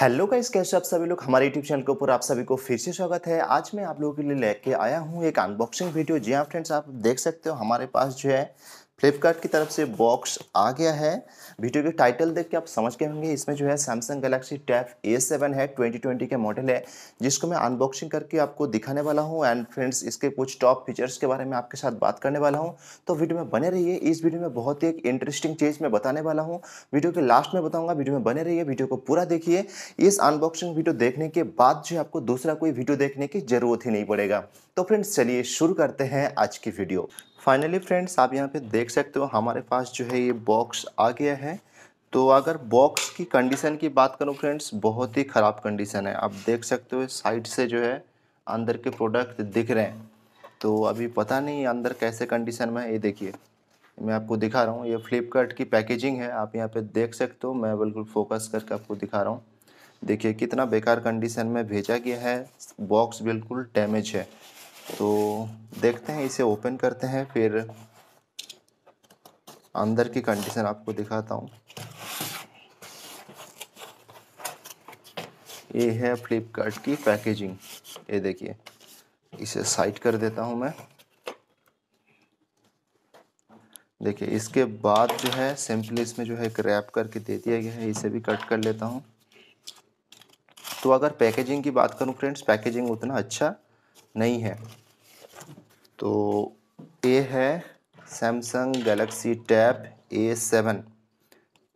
hello guys कैसे आप सभी लोग हमारे यूट्यूब चैनल के ऊपर आप सभी को फिर से स्वागत है आज मैं आप लोगों के लिए लेके आया हूँ एक अनबॉक्सिंग वीडियो जी हाँ फ्रेंड्स आप देख सकते हो हमारे पास जो है फ्लिपकार्ट की तरफ से बॉक्स आ गया है वीडियो के टाइटल देख के आप समझ गए होंगे इसमें जो है Samsung Galaxy tab A seven है ट्वेंटी ट्वेंटी मॉडल है जिसको मैं अनबॉक्सिंग करके आपको दिखाने वाला हूँ एंड फ्रेंड्स इसके कुछ टॉप फीचर्स के बारे में आपके साथ बात करने वाला हूँ तो वीडियो में बने रहिए इस वीडियो में बहुत ही एक इंटरेस्टिंग चीज़ मैं बताने वाला हूँ वीडियो के लास्ट में बताऊँगा वीडियो में बने रहिए वीडियो को पूरा देखिए इस अनबॉक्सिंग वीडियो देखने के बाद जो है आपको दूसरा कोई वीडियो देखने की जरूरत ही नहीं पड़ेगा तो फ्रेंड्स चलिए शुरू करते हैं आज की वीडियो फाइनली फ्रेंड्स आप यहाँ पे देख सकते हो हमारे पास जो है ये बॉक्स आ गया है तो अगर बॉक्स की कंडीशन की बात करूँ फ्रेंड्स बहुत ही ख़राब कंडीशन है आप देख सकते हो साइड से जो है अंदर के प्रोडक्ट दिख रहे हैं तो अभी पता नहीं अंदर कैसे कंडीशन में है ये देखिए मैं आपको दिखा रहा हूँ ये फ्लिपकार्ट की पैकेजिंग है आप यहाँ पे देख सकते हो मैं बिल्कुल फोकस करके आपको दिखा रहा हूँ देखिए कितना बेकार कंडीशन में भेजा गया है बॉक्स बिल्कुल डैमेज है तो देखते हैं इसे ओपन करते हैं फिर अंदर की कंडीशन आपको दिखाता हूँ ये है फ्लिपकार्ट की पैकेजिंग ये देखिए इसे साइड कर देता हूँ मैं देखिए इसके बाद जो है सिंपली इसमें जो है क्रैप करके दे दिया गया है इसे भी कट कर लेता हूँ तो अगर पैकेजिंग की बात करूँ फ्रेंड्स पैकेजिंग उतना अच्छा नहीं है तो ये है Samsung Galaxy tab A seven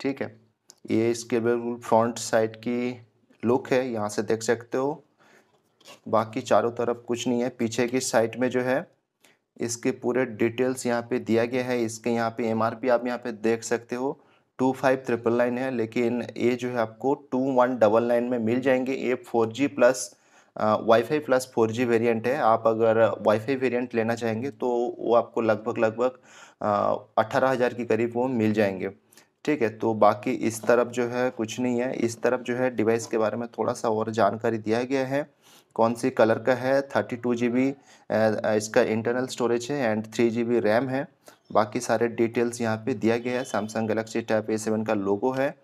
ठीक है ये इसके बिल्कुल फ्रंट साइड की लुक है यहाँ से देख सकते हो बाकी चारों तरफ कुछ नहीं है पीछे की साइड में जो है इसके पूरे डिटेल्स यहाँ पे दिया गया है इसके यहाँ पे एमआरपी आप यहाँ पे देख सकते हो टू फाइव ट्रिपल नाइन है लेकिन ये जो है आपको टू वन डबल नाइन में मिल जाएंगे ये four G plus WiFi plus four G variant है आप अगर वाईफाई वेरियंट लेना चाहेंगे तो वो आपको लगभग लगभग अट्ठारह हज़ार के करीब वो मिल जाएंगे ठीक है तो बाकी इस तरफ जो है कुछ नहीं है इस तरफ जो है डिवाइस के बारे में थोड़ा सा और जानकारी दिया गया है कौन सी कलर का है थर्टी टू जी बी इसका इंटरनल स्टोरेज है एंड थ्री जी बी रैम है बाकी सारे डिटेल्स यहाँ पे दिया गया है Samsung Galaxy tab A seven का लोगो है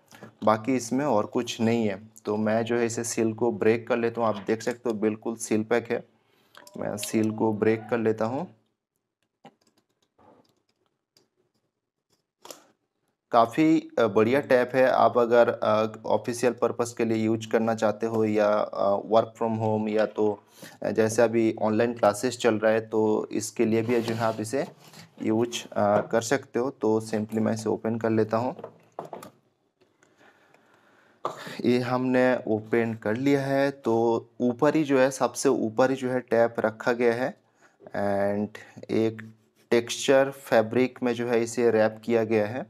बाकी इसमें और कुछ नहीं है तो मैं जो है इसे सील को ब्रेक कर लेता हूँ आप देख सकते हो बिल्कुल सील पैक है मैं सील को ब्रेक कर लेता हूँ काफ़ी बढ़िया टैप है आप अगर ऑफिशियल पर्पस के लिए यूज करना चाहते हो या वर्क फ्रॉम होम या तो जैसे अभी ऑनलाइन क्लासेस चल रहा है तो इसके लिए भी जो है आप इसे यूज कर सकते हो तो सिंपली मैं इसे ओपन कर लेता हूँ ये हमने ओपन कर लिया है तो ऊपर ही जो है सबसे ऊपर ही जो है टैप रखा गया है एंड एक टेक्सचर फैब्रिक में जो है इसे रैप किया गया है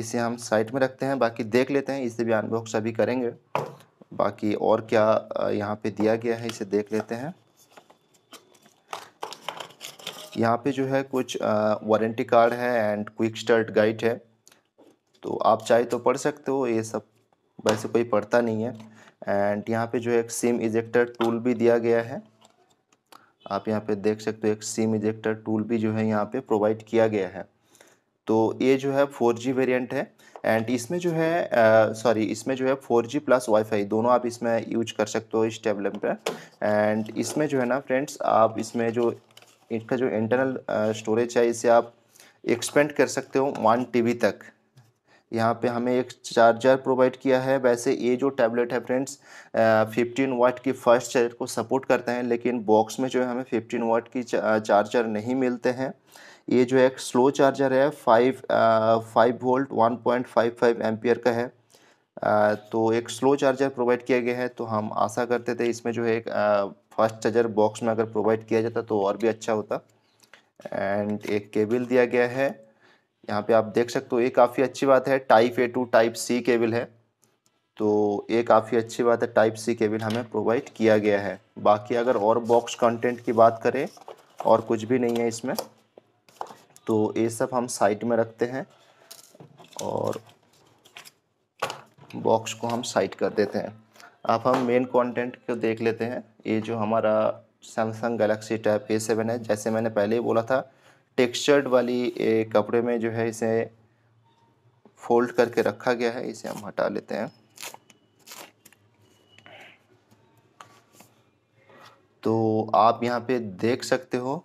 इसे हम साइड में रखते हैं बाकी देख लेते हैं इसे भी अनबॉक्स अभी करेंगे बाकी और क्या यहाँ पे दिया गया है इसे देख लेते हैं यहाँ पे जो है कुछ वारंटी कार्ड है एंड क्विक स्टार्ट गाइड है तो आप चाहे तो पढ़ सकते हो ये सब वैसे कोई पड़ता नहीं है एंड यहाँ पे जो है एक सिम इजेक्टर टूल भी दिया गया है आप यहाँ पे देख सकते हो एक सिम इजेक्टर टूल भी जो है यहाँ पे प्रोवाइड किया गया है तो ये जो है फोर जी वेरियंट है एंड इसमें जो है सॉरी इसमें जो है फोर जी प्लस वाईफाई दोनों आप इसमें यूज कर सकते हो इस टेबलेट पे एंड इसमें जो है ना फ्रेंड्स आप इसमें जो इसका जो इंटरनल स्टोरेज है इसे आप एक्सपेंड कर सकते हो वन टी तक यहाँ पे हमें एक चार्जर प्रोवाइड किया है वैसे ये जो टैबलेट है फ्रेंड्स 15 वाट की फर्स्ट चार्जर को सपोर्ट करते हैं लेकिन बॉक्स में जो है हमें 15 वाट की चार्जर नहीं मिलते हैं ये जो एक स्लो चार्जर है five five volt one point five five ampere का है आ, तो एक स्लो चार्जर प्रोवाइड किया गया है तो हम आशा करते थे इसमें जो है एक फास्ट चार्जर बॉक्स में अगर प्रोवाइड किया जाता तो और भी अच्छा होता एंड एक केबल दिया गया है यहाँ पे आप देख सकते हो ये काफ़ी अच्छी बात है type A to type C cable है तो ये काफ़ी अच्छी बात है टाइप सी केबल हमें प्रोवाइड किया गया है बाकी अगर और बॉक्स कंटेंट की बात करें और कुछ भी नहीं है इसमें तो ये सब हम साइड में रखते हैं और बॉक्स को हम साइड कर देते हैं अब हम मेन कंटेंट को देख लेते हैं ये जो हमारा Samsung Galaxy tab A seven है जैसे मैंने पहले ही बोला था टेक्सचर्ड वाली कपड़े में जो है इसे फोल्ड करके रखा गया है इसे हम हटा लेते हैं तो आप यहाँ पे देख सकते हो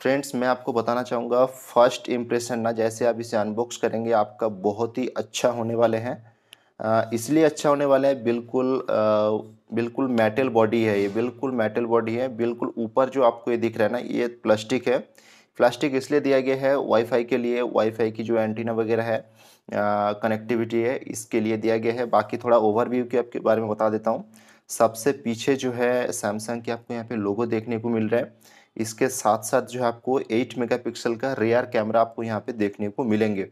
फ्रेंड्स मैं आपको बताना चाहूँगा फर्स्ट इम्प्रेशन ना जैसे आप इसे अनबॉक्स करेंगे आपका बहुत ही अच्छा होने वाले हैं इसलिए अच्छा होने वाला है बिल्कुल बिल्कुल मेटल बॉडी है ये बिल्कुल मेटल बॉडी है बिल्कुल ऊपर जो आपको ये दिख रहा है ना ये प्लास्टिक है प्लास्टिक इसलिए दिया गया है वाईफाई के लिए वाईफाई की जो एंटीना वगैरह है कनेक्टिविटी है इसके लिए दिया गया है बाकी थोड़ा ओवरव्यू के आपके बारे में बता देता हूँ सबसे पीछे जो है सैमसंग के आपको यहाँ पे लोगो देखने को मिल रहा है इसके साथ साथ जो है आपको 8 मेगापिक्सल का रेयर कैमरा आपको यहाँ पे देखने को मिलेंगे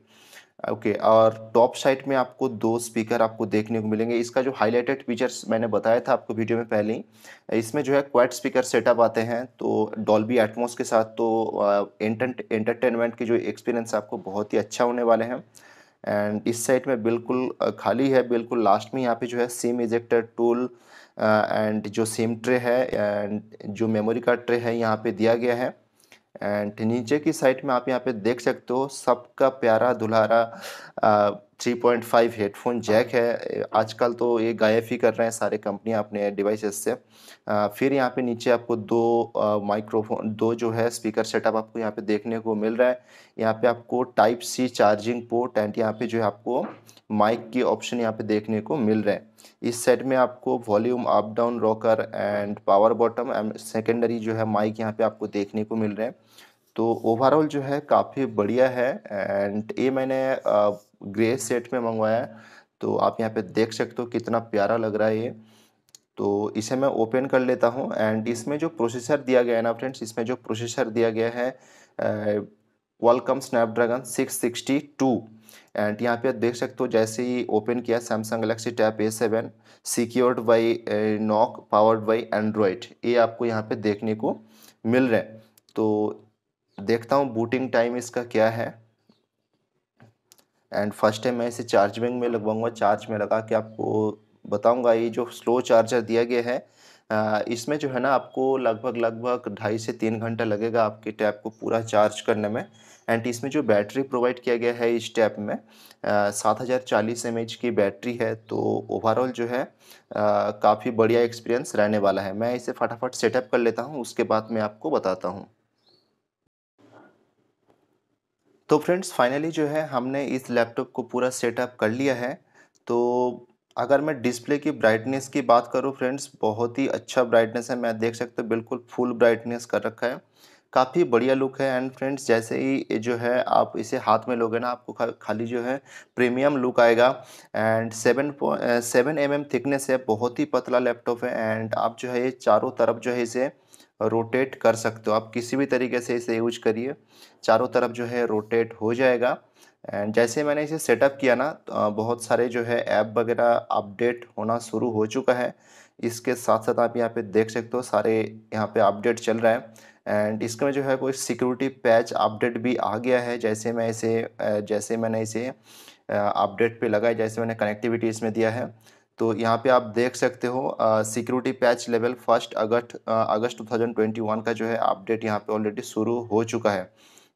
ओके okay, और टॉप साइड में आपको दो स्पीकर आपको देखने को मिलेंगे इसका जो हाईलाइटेड फीचर्स मैंने बताया था आपको वीडियो में पहले ही इसमें जो है क्वाइट स्पीकर सेटअप आते हैं तो डॉल्बी एटमोस के साथ तो एंटरटेनमेंट के जो एक्सपीरियंस आपको बहुत ही अच्छा होने वाले हैं एंड इस साइड में बिल्कुल खाली है बिल्कुल लास्ट में यहाँ पे जो है सिम इजेक्टर टूल एंड जो सिम ट्रे है एंड जो मेमोरी कार्ड ट्रे है यहाँ पे दिया गया है एंड नीचे की साइड में आप यहाँ पे देख सकते हो सबका प्यारा दुल्हारा 3.5 हेडफोन जैक है आजकल तो ये गायब ही कर रहे हैं सारे कंपनियां अपने डिवाइसेस से फिर यहाँ पे नीचे आपको दो माइक्रोफोन दो जो है स्पीकर सेटअप आपको यहाँ पे देखने को मिल रहा है यहाँ पे आपको type C charging port and यहाँ पे जो है आपको माइक की ऑप्शन यहाँ पे देखने को मिल रहे हैं इस सेट में आपको volume up down rocker and power bottom and secondary जो है माइक यहाँ पे आपको देखने को मिल रहे हैं तो ओवरऑल जो है काफ़ी बढ़िया है एंड ये मैंने ग्रे सेट में मंगवाया है तो आप यहाँ पे देख सकते हो कितना प्यारा लग रहा है ये तो इसे मैं ओपन कर लेता हूँ एंड इसमें जो प्रोसेसर दिया गया है ना फ्रेंड्स इसमें जो प्रोसेसर दिया गया है welcome Snapdragon six sixty two and यहाँ पे देख सकते हो जैसे ही ओपन किया Samsung Galaxy tab A seven secured by Knox powered by Android ये आपको यहाँ पे देखने को मिल रहे हैं तो देखता हूँ बूटिंग टाइम इसका क्या है एंड फर्स्ट टाइम मैं इसे बैंक में लगवाऊंगा चार्ज में लगा के आपको बताऊंगा ये जो स्लो चार्जर दिया गया है इसमें जो है ना आपको लगभग लगभग ढाई से तीन घंटा लगेगा आपके टैब को पूरा चार्ज करने में एंड इसमें जो बैटरी प्रोवाइड किया गया है इस टैब में सात हज़ार चालीस एम एच की बैटरी है तो ओवरऑल जो है काफ़ी बढ़िया एक्सपीरियंस रहने वाला है मैं इसे फटाफट सेटअप कर लेता हूँ उसके बाद मैं आपको बताता हूँ तो फ्रेंड्स फाइनली जो है हमने इस लैपटॉप को पूरा सेटअप कर लिया है तो अगर मैं डिस्प्ले की ब्राइटनेस की बात करूँ फ्रेंड्स बहुत ही अच्छा ब्राइटनेस है मैं देख सकते हो बिल्कुल फुल ब्राइटनेस कर रखा है काफ़ी बढ़िया लुक है एंड फ्रेंड्स जैसे ही जो है आप इसे हाथ में लोगे ना आपको खाली जो है प्रीमियम लुक आएगा एंड सेवन सेवन एम एम थिकनेस है बहुत ही पतला लैपटॉप है एंड आप जो है ये चारों तरफ जो है इसे रोटेट कर सकते हो आप किसी भी तरीके से इसे यूज करिए चारों तरफ जो है रोटेट हो जाएगा एंड जैसे मैंने इसे सेटअप किया ना तो बहुत सारे जो है ऐप वगैरह अपडेट होना शुरू हो चुका है इसके साथ साथ आप यहाँ पे देख सकते हो सारे यहाँ पे अपडेट चल रहा है एंड इसमें जो है कोई सिक्योरिटी पैच अपडेट भी आ गया है जैसे मैं इसे जैसे मैंने इसे अपडेट पे लगाया जैसे मैंने कनेक्टिविटी इसमें दिया है तो यहाँ पे आप देख सकते हो security patch level first August August 2021 का जो है अपडेट यहाँ पे ऑलरेडी शुरू हो चुका है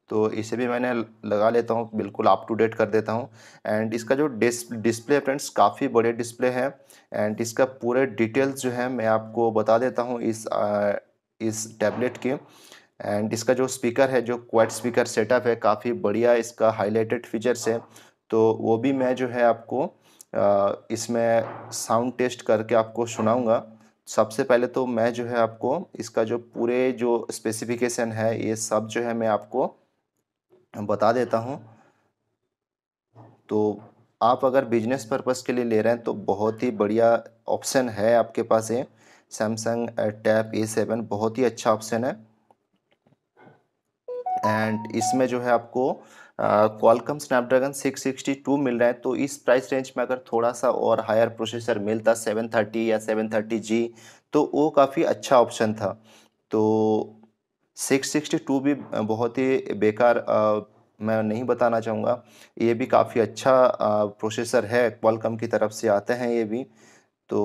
तो इसे भी मैंने लगा लेता हूँ बिल्कुल अप टू डेट कर देता हूँ एंड इसका जो डिस डिस्प्ले फ्रेंड्स काफ़ी बड़े डिस्प्ले है एंड इसका पूरे डिटेल्स जो है मैं आपको बता देता हूँ इस आ, इस टैबलेट के एंड इसका जो स्पीकर है जो क्वाड स्पीकर सेटअप है काफ़ी बढ़िया इसका हाईलाइटेड फीचर्स है तो वो भी मैं जो है आपको इसमें साउंड टेस्ट करके आपको सुनाऊंगा सबसे पहले तो मैं जो है आपको इसका जो पूरे जो स्पेसिफिकेशन है ये सब जो है मैं आपको बता देता हूँ तो आप अगर बिजनेस पर्पज़ के लिए ले रहे हैं तो बहुत ही बढ़िया ऑप्शन है आपके पास ये सैमसंग टैप ए सेवन बहुत ही अच्छा ऑप्शन है एंड इसमें जो है आपको क्वालकम स्नैपड्रैगन 662 मिल रहा है तो इस प्राइस रेंज में अगर थोड़ा सा और हायर प्रोसेसर मिलता 730 या 730G तो वो काफ़ी अच्छा ऑप्शन था तो 662 भी बहुत ही बेकार आ, मैं नहीं बताना चाहूँगा ये भी काफ़ी अच्छा आ, प्रोसेसर है क्वालकम की तरफ से आते हैं ये भी तो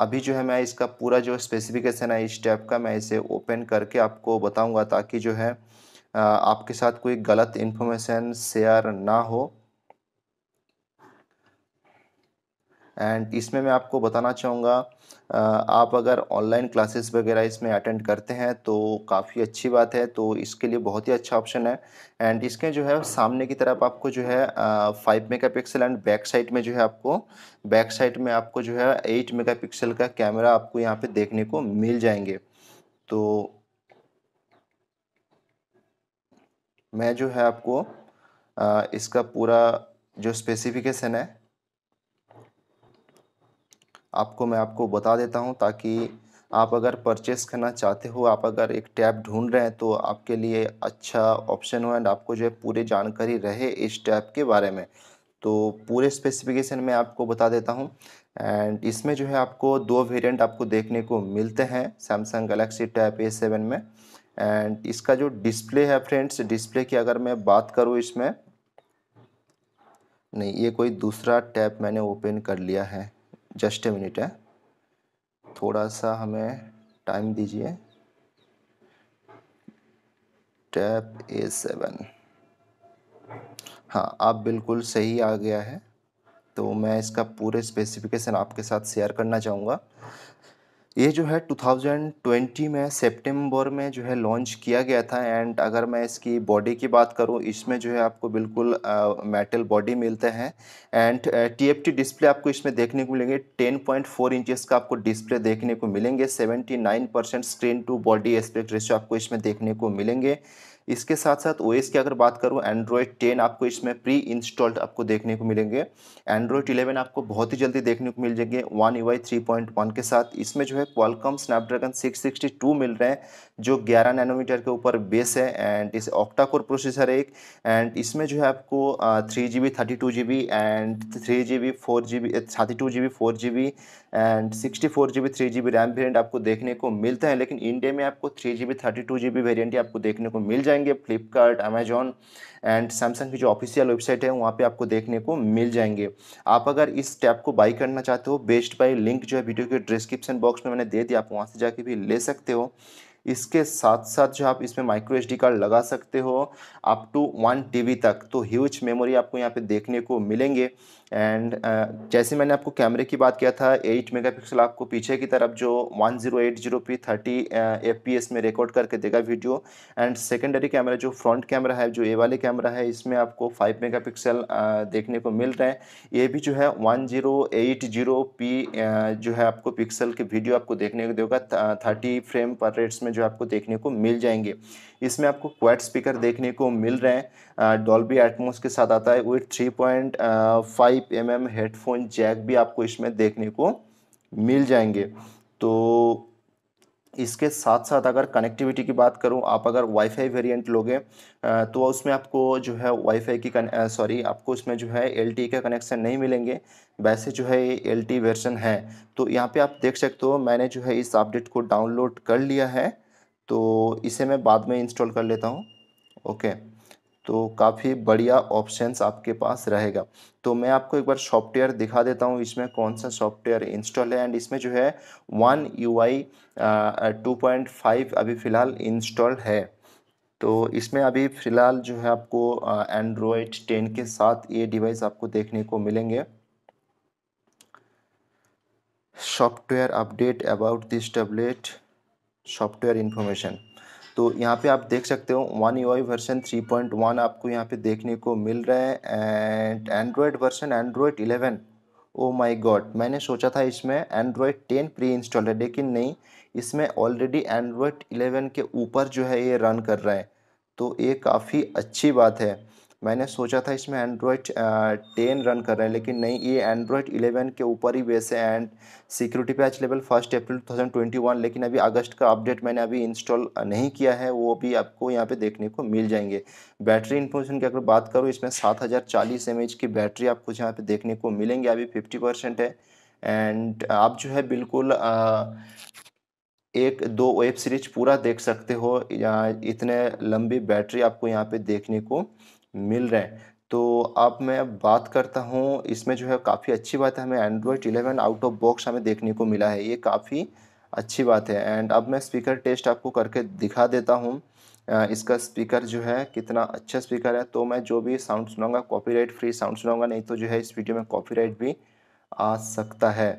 अभी जो है मैं इसका पूरा जो स्पेसिफिकेशन है इस टैप का मैं इसे ओपन करके आपको बताऊंगा ताकि जो है आपके साथ कोई गलत इन्फॉर्मेशन शेयर ना हो एंड इसमें मैं आपको बताना चाहूँगा आप अगर ऑनलाइन क्लासेस वगैरह इसमें अटेंड करते हैं तो काफ़ी अच्छी बात है तो इसके लिए बहुत ही अच्छा ऑप्शन है एंड इसके जो है सामने की तरफ आपको जो है five mega pixel and back side में जो है आपको बैक साइड में आपको जो है एट मेगा पिक्सल का कैमरा आपको यहाँ पे देखने को मिल जाएंगे तो मैं जो है आपको इसका पूरा जो स्पेसिफिकेशन है आपको मैं आपको बता देता हूँ ताकि आप अगर परचेस करना चाहते हो आप अगर एक टैब ढूंढ रहे हैं तो आपके लिए अच्छा ऑप्शन हो एंड आपको जो है पूरी जानकारी रहे इस टैब के बारे में तो पूरे स्पेसिफिकेशन में आपको बता देता हूँ एंड इसमें जो है आपको दो वेरिएंट आपको देखने को मिलते हैं Samsung Galaxy tab A seven में एंड इसका जो डिस्प्ले है फ्रेंड्स डिस्प्ले की अगर मैं बात करूँ इसमें नहीं ये कोई दूसरा टैब मैंने ओपन कर लिया है जस्ट ए मिनट है थोड़ा सा हमें टाइम दीजिए टैब ए सेवन हाँ आप बिल्कुल सही आ गया है तो मैं इसका पूरे स्पेसिफिकेशन आपके साथ शेयर करना चाहूँगा ये जो है 2020 में सितंबर में जो है लॉन्च किया गया था एंड अगर मैं इसकी बॉडी की बात करूं इसमें जो है आपको बिल्कुल मेटल बॉडी मिलते हैं एंड टीएफटी डिस्प्ले आपको इसमें देखने को मिलेंगे 10.4 पॉइंट का आपको डिस्प्ले देखने को मिलेंगे 79 percent screen to body aspect ratio आपको इसमें देखने को मिलेंगे इसके साथ साथ ओ की अगर बात करूँ एंड्रॉयड टेन आपको इसमें प्री इंस्टॉल्ड आपको देखने को मिलेंगे एंड्रॉयड इलेवन आपको बहुत ही जल्दी देखने को मिल जाएंगे one E three point one के साथ इसमें जो है Qualcomm Snapdragon six sixty two मिल रहे हैं जो ग्यारह नैनोमीटर के ऊपर बेस है एंड इस ऑक्टाकोर प्रोसेसर है एक एंड इसमें जो है आपको three ji B thirty two ji B and three ji B four G B thirty two ji B four G B and sixty four G B three G B RAM variant आपको देखने को मिलता है लेकिन India में आपको three जी B thirty two जी B variant आपको देखने को मिल जाए जाएंगे फ्लिपकार्ट अमेजोन एंड सैमसंग की जो ऑफिशियल वेबसाइट है वहाँ पे आपको देखने को मिल जाएंगे आप अगर इस टैब को बाई करना चाहते हो बेस्ट बाई लिंक जो है वीडियो के डिस्क्रिप्शन बॉक्स में मैंने दे दिया आप वहाँ से जाके भी ले सकते हो इसके साथ साथ जो आप इसमें माइक्रो एच कार्ड लगा सकते हो अप टू वन टी तक तो ह्यूज मेमोरी आपको यहाँ पे देखने को मिलेंगे एंड uh, जैसे मैंने आपको कैमरे की बात किया था 8 मेगापिक्सल आपको पीछे की तरफ जो 1080p 30 एस में रिकॉर्ड करके देगा वीडियो एंड सेकेंडरी कैमरा जो फ्रंट कैमरा है जो ए वाले कैमरा है इसमें आपको 5 मेगापिक्सल uh, देखने को मिल रहे हैं ये भी जो है 1080p पी uh, जो है आपको पिक्सल के वीडियो आपको देखने को देगा थर्टी फ्रेम पर रेट्स में जो आपको देखने को मिल जाएंगे इसमें आपको क्वाइट स्पीकर देखने को मिल रहे हैं डॉल्बी एटमोस के साथ आता है with three point five M M headphone jack भी आपको इसमें देखने को मिल जाएंगे तो इसके साथ साथ अगर कनेक्टिविटी की बात करूं आप अगर वाईफाई वेरिएंट लोगे तो उसमें आपको जो है वाईफाई की सॉरी आपको उसमें जो है एल का कनेक्शन नहीं मिलेंगे वैसे जो है ये एल वर्जन है तो यहाँ पे आप देख सकते हो मैंने जो है इस अपडेट को डाउनलोड कर लिया है तो इसे मैं बाद में इंस्टॉल कर लेता हूँ ओके तो काफ़ी बढ़िया ऑप्शंस आपके पास रहेगा तो मैं आपको एक बार सॉफ्टवेयर दिखा देता हूँ इसमें कौन सा सॉफ्टवेयर इंस्टॉल है एंड इसमें जो है one you I two point five अभी फ़िलहाल इंस्टॉल है तो इसमें अभी फ़िलहाल जो है आपको एंड्रॉयड टेन के साथ ये डिवाइस आपको देखने को मिलेंगे software update about this tablet software information तो यहाँ पे आप देख सकते हो वन यू वर्सन 3.1 आपको यहाँ पे देखने को मिल रहा है and Android version Android 11 oh my god मैंने सोचा था इसमें एंड्रॉयड 10 प्री इंस्टॉल है लेकिन नहीं इसमें ऑलरेडी एंड्रॉयड 11 के ऊपर जो है ये रन कर रहा है तो ये काफ़ी अच्छी बात है मैंने सोचा था इसमें एंड्रॉयड टेन रन कर रहे हैं लेकिन नहीं ये एंड्रॉयड इलेवन के ऊपर ही वैसे and security patch level first April two thousand twenty one लेकिन अभी अगस्त का अपडेट मैंने अभी इंस्टॉल नहीं किया है वो भी आपको यहाँ पे देखने को मिल जाएंगे बैटरी इन्फॉर्मेशन की अगर बात करूँ इसमें सात हज़ार चालीस एम एच की बैटरी आपको यहाँ पे देखने को मिलेंगी अभी फिफ्टी परसेंट है एंड आप जो है बिल्कुल आ, एक दो वेब सीरीज पूरा देख सकते हो इतने लंबी बैटरी आपको यहाँ पे देखने को मिल रहे हैं तो अब मैं बात करता हूँ इसमें जो है काफ़ी अच्छी बात है हमें Android eleven out of box हमें देखने को मिला है ये काफ़ी अच्छी बात है एंड अब मैं स्पीकर टेस्ट आपको करके दिखा देता हूँ इसका स्पीकर जो है कितना अच्छा स्पीकर है तो मैं जो भी साउंड सुनाऊंगा कॉपीराइट फ्री साउंड सुनाऊंगा नहीं तो जो है इस वीडियो में कॉपीराइट भी आ सकता है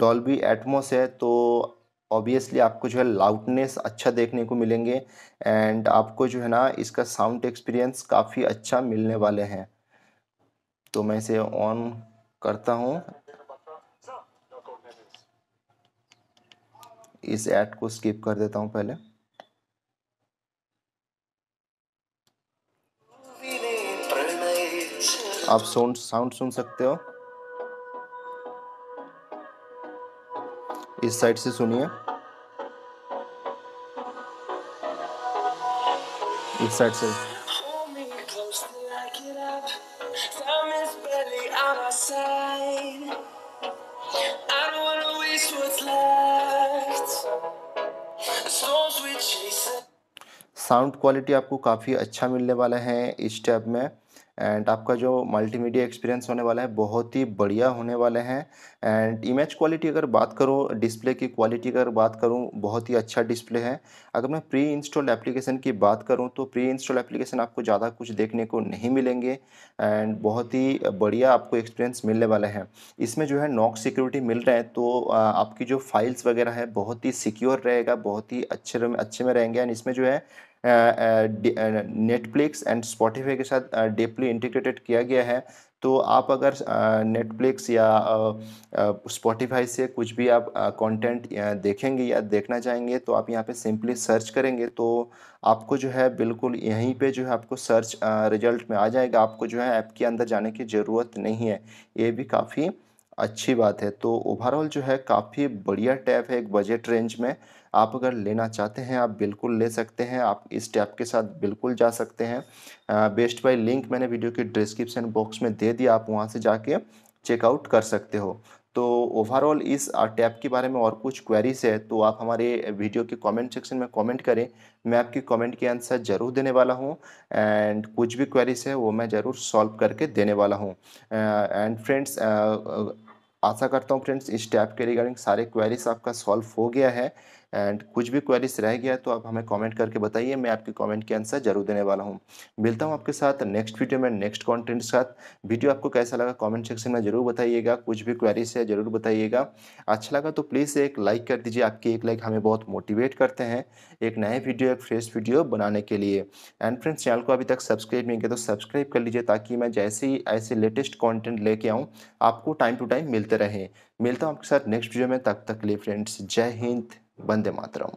डॉल्बी एटमोस है तो ऑब्वियसली आपको जो है लाउडनेस अच्छा देखने को मिलेंगे एंड आपको जो है ना इसका साउंड एक्सपीरियंस काफ़ी अच्छा मिलने वाले हैं तो मैं इसे ऑन करता हूँ इस ऐड को स्किप कर देता हूँ पहले आप साउंड साउंड सुन सकते हो इस साइड से सुनिए इस साइड से साउंड क्वालिटी आपको काफ़ी अच्छा मिलने वाला है इस टैब में एंड आपका जो मल्टीमीडिया एक्सपीरियंस होने वाला है बहुत ही बढ़िया होने वाले हैं एंड इमेज क्वालिटी अगर बात करूँ डिस्प्ले की क्वालिटी अगर बात करूँ बहुत ही अच्छा डिस्प्ले है अगर मैं प्री इंस्टॉल्ड एप्लीकेशन की बात करूँ तो प्री इंस्टॉल एप्लीकेशन आपको ज़्यादा कुछ देखने को नहीं मिलेंगे एंड बहुत ही बढ़िया आपको एक्सपीरियंस मिलने वाला है इसमें जो है नॉक सिक्योरिटी मिल रहे है तो आपकी जो फाइल्स वगैरह है बहुत ही सिक्योर रहेगा बहुत ही अच्छे अच्छे में रहेंगे एंड इसमें जो है नेटफ्लिक्स एंड स्पॉटिफाई के साथ डीपली इंटीग्रेटेड किया गया है तो आप अगर नेटफ्लिक्स या स्पॉटिफाई से कुछ भी आप कंटेंट देखेंगे या देखना चाहेंगे तो आप यहाँ पे सिंपली सर्च करेंगे तो आपको जो है बिल्कुल यहीं पे जो है आपको सर्च रिजल्ट में आ जाएगा आपको जो है ऐप के अंदर जाने की ज़रूरत नहीं है ये भी काफ़ी अच्छी बात है तो ओवरऑल जो है काफ़ी बढ़िया टैब है एक बजट रेंज में आप अगर लेना चाहते हैं आप बिल्कुल ले सकते हैं आप इस टैब के साथ बिल्कुल जा सकते हैं बेस्ट बाय लिंक मैंने वीडियो के डिस्क्रिप्शन बॉक्स में दे दिया आप वहाँ से जाके चेकआउट कर सकते हो तो ओवरऑल इस टैब के बारे में और कुछ क्वेरीज है तो आप हमारे वीडियो के कमेंट सेक्शन में कमेंट करें मैं आपकी कमेंट के आंसर ज़रूर देने वाला हूं एंड कुछ भी क्वेरीज है वो मैं ज़रूर सॉल्व करके देने वाला हूं एंड फ्रेंड्स आशा करता हूँ फ्रेंड्स इस टैप के रिगार्डिंग सारे क्वेरीज आपका सॉल्व हो गया है एंड कुछ भी क्वेरीज रह गया तो आप हमें कमेंट करके बताइए मैं आपके कमेंट के आंसर जरूर देने वाला हूँ मिलता हूँ आपके साथ नेक्स्ट वीडियो में नेक्स्ट कॉन्टेंट के साथ वीडियो आपको कैसा लगा कॉमेंट सेक्शन में जरूर बताइएगा कुछ भी क्वेरीज है जरूर बताइएगा अच्छा लगा तो प्लीज़ एक लाइक कर दीजिए आपकी एक लाइक हमें बहुत मोटिवेट करते हैं एक नए वीडियो एक फ्रेश वीडियो बनाने के लिए एंड फ्रेंड्स चैनल को अभी तक सब्सक्राइब नहीं किया तो सब्सक्राइब कर लीजिए ताकि मैं जैसे ही ऐसे लेटेस्ट कंटेंट लेके आऊँ आपको टाइम टू टाइम मिलते रहे मिलता हूँ आपके साथ नेक्स्ट वीडियो में तब तक, तक के लिए फ्रेंड्स जय हिंद वंदे मातरम